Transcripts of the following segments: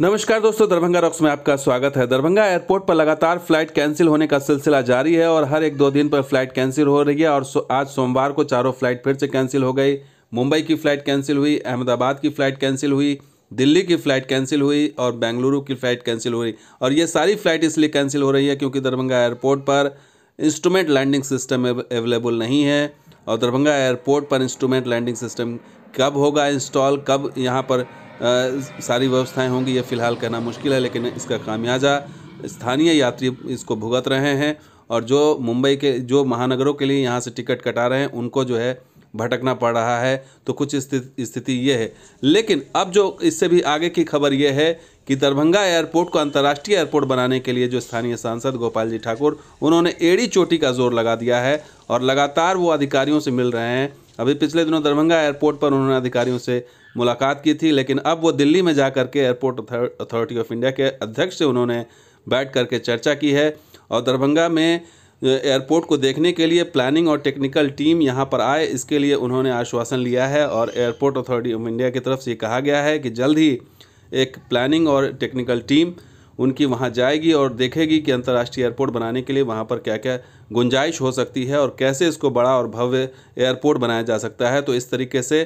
नमस्कार दोस्तों दरभंगा रॉक्स में आपका स्वागत है दरभंगा एयरपोर्ट पर लगातार फ्लाइट कैंसिल होने का सिलसिला जारी है और हर एक दो दिन पर फ्लाइट कैंसिल हो रही है और सो आज सोमवार को चारों फ्लाइट फिर से कैंसिल हो गई मुंबई की फ़्लाइट कैंसिल हुई अहमदाबाद की फ़्लाइट कैंसिल हुई दिल्ली की फ़्लाइट कैंसिल हुई और बेंगलुरु की फ़्लाइट कैंसिल हुई और ये सारी फ़्लाइट इसलिए कैंसिल हो रही है क्योंकि दरभंगा एयरपोर्ट पर इंस्ट्रूमेंट लैंडिंग सिस्टम अवेलेबल नहीं है और दरभंगा एयरपोर्ट पर इंस्ट्रूमेंट लैंडिंग सिस्टम कब होगा इंस्टॉल कब यहाँ पर सारी व्यवस्थाएं होंगी ये फ़िलहाल कहना मुश्किल है लेकिन इसका खामियाजा स्थानीय यात्री इसको भुगत रहे हैं और जो मुंबई के जो महानगरों के लिए यहाँ से टिकट कटा रहे हैं उनको जो है भटकना पड़ रहा है तो कुछ स्थिति ये है लेकिन अब जो इससे भी आगे की खबर ये है कि दरभंगा एयरपोर्ट को अंतर्राष्ट्रीय एयरपोर्ट बनाने के लिए जो स्थानीय सांसद गोपाल जी ठाकुर उन्होंने एड़ी चोटी का जोर लगा दिया है और लगातार वो अधिकारियों से मिल रहे हैं अभी पिछले दिनों दरभंगा एयरपोर्ट पर उन्होंने अधिकारियों से मुलाकात की थी लेकिन अब वो दिल्ली में जा करके एयरपोर्ट अथॉरिटी ऑफ इंडिया के अध्यक्ष से उन्होंने बैठ करके चर्चा की है और दरभंगा में एयरपोर्ट को देखने के लिए प्लानिंग और टेक्निकल टीम यहां पर आए इसके लिए उन्होंने आश्वासन लिया है और एयरपोर्ट अथॉरिटी ऑफ इंडिया की तरफ से कहा गया है कि जल्द ही एक प्लानिंग और टेक्निकल टीम उनकी वहां जाएगी और देखेगी कि अंतर्राष्ट्रीय एयरपोर्ट बनाने के लिए वहां पर क्या क्या गुंजाइश हो सकती है और कैसे इसको बड़ा और भव्य एयरपोर्ट बनाया जा सकता है तो इस तरीके से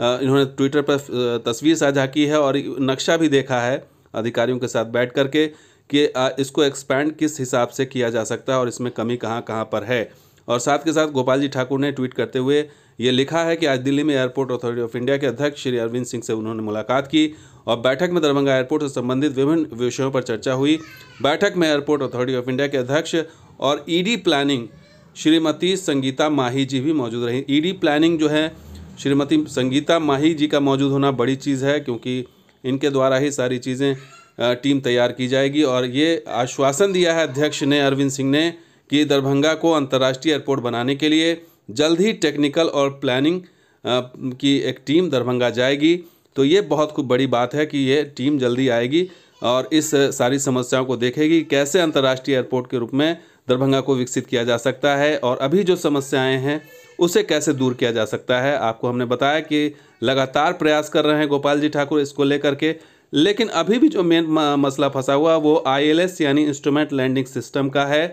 इन्होंने ट्विटर पर तस्वीर साझा की है और नक्शा भी देखा है अधिकारियों के साथ बैठ करके कि इसको एक्सपैंड किस हिसाब से किया जा सकता है और इसमें कमी कहाँ कहाँ पर है और साथ के साथ गोपाल जी ठाकुर ने ट्वीट करते हुए ये लिखा है कि आज दिल्ली में एयरपोर्ट अथॉरिटी ऑफ इंडिया के अध्यक्ष श्री अरविंद सिंह से उन्होंने मुलाकात की और बैठक में दरभंगा एयरपोर्ट से संबंधित विभिन्न विषयों पर चर्चा हुई बैठक में एयरपोर्ट अथॉरिटी ऑफ इंडिया के अध्यक्ष और ED e planning Shrimati Sangeeta Mahi ji भी मौजूद रही ईडी प्लानिंग जो है श्रीमती संगीता माही जी का मौजूद होना बड़ी चीज़ है क्योंकि इनके द्वारा ही सारी चीज़ें टीम तैयार की जाएगी और ये आश्वासन दिया है अध्यक्ष ने अरविंद सिंह ने कि दरभंगा को अंतर्राष्ट्रीय एयरपोर्ट बनाने के लिए जल्द ही टेक्निकल और प्लानिंग की एक टीम दरभंगा जाएगी तो ये बहुत खूब बड़ी बात है कि ये टीम जल्दी आएगी और इस सारी समस्याओं को देखेगी कैसे अंतर्राष्ट्रीय एयरपोर्ट के रूप में दरभंगा को विकसित किया जा सकता है और अभी जो समस्याएं हैं उसे कैसे दूर किया जा सकता है आपको हमने बताया कि लगातार प्रयास कर रहे हैं गोपाल जी ठाकुर इसको लेकर के लेकिन अभी भी जो मेन मसला फंसा हुआ वो आईएलएस यानी इंस्ट्रूमेंट लैंडिंग सिस्टम का है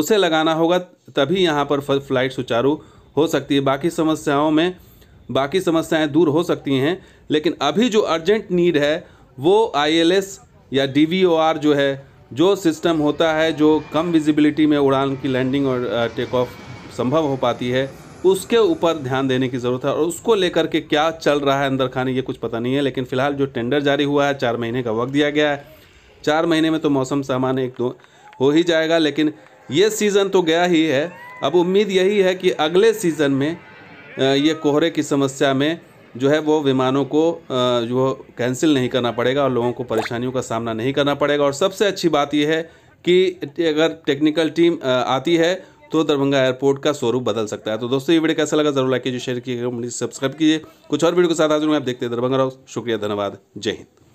उसे लगाना होगा तभी यहाँ पर फ्लाइट सुचारू हो सकती है बाकी समस्याओं में बाकी समस्याएं दूर हो सकती हैं लेकिन अभी जो अर्जेंट नीड है वो आईएलएस या डीवीओआर जो है जो सिस्टम होता है जो कम विजिबिलिटी में उड़ान की लैंडिंग और टेक ऑफ संभव हो पाती है उसके ऊपर ध्यान देने की ज़रूरत है और उसको लेकर के क्या चल रहा है अंदर खाने ये कुछ पता नहीं है लेकिन फ़िलहाल जो टेंडर जारी हुआ है चार महीने का वक्त दिया गया है चार महीने में तो मौसम सामान्य एक दो हो ही जाएगा लेकिन ये सीज़न तो गया ही है अब उम्मीद यही है कि अगले सीज़न में ये कोहरे की समस्या में जो है वो विमानों को जो कैंसिल नहीं करना पड़ेगा और लोगों को परेशानियों का सामना नहीं करना पड़ेगा और सबसे अच्छी बात यह है कि अगर टेक्निकल टीम आती है तो दरभंगा एयरपोर्ट का स्वरूप बदल सकता है तो दोस्तों ये वीडियो कैसा लगा जरूर लाइक कीजिए शेयर कीजिए सब्सक्राइब कीजिए कुछ और वीडियो के साथ आज आप देखते हैं दरभंगा राव शुक्रिया धन्यवाद जय हिंद